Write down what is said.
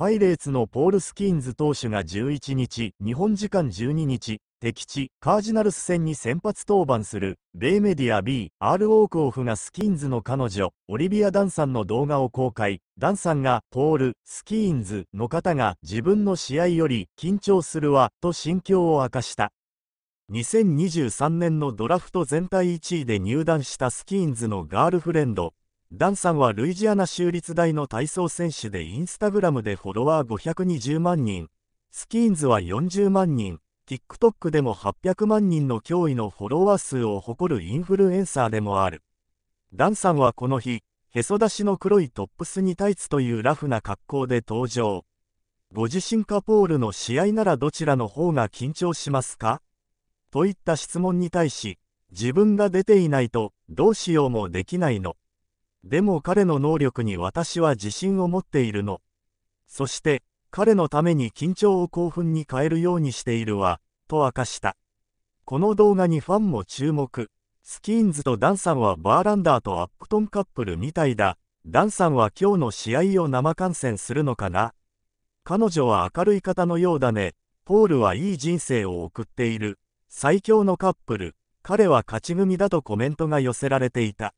パイレーツのポール・スキーンズ投手が11日、日本時間12日、敵地、カージナルス戦に先発登板する、米メディア B、R オークオフがスキーンズの彼女、オリビア・ダンさんの動画を公開、ダンさんが、ポール、スキーンズの方が自分の試合より緊張するわ、と心境を明かした。2023年のドラフト全体1位で入団したスキーンズのガールフレンド、ダンさんはルイジアナ州立大の体操選手でインスタグラムでフォロワー520万人、スキーンズは40万人、TikTok でも800万人の驚異のフォロワー数を誇るインフルエンサーでもある。ダンさんはこの日、へそ出しの黒いトップスにタイツというラフな格好で登場。ご自身カポールの試合ならどちらの方が緊張しますかといった質問に対し、自分が出ていないとどうしようもできないの。でも彼の能力に私は自信を持っているの。そして、彼のために緊張を興奮に変えるようにしているわ、と明かした。この動画にファンも注目。スキーンズとダンさんはバーランダーとアップトンカップルみたいだ。ダンさんは今日の試合を生観戦するのかな彼女は明るい方のようだね。ポールはいい人生を送っている。最強のカップル。彼は勝ち組だとコメントが寄せられていた。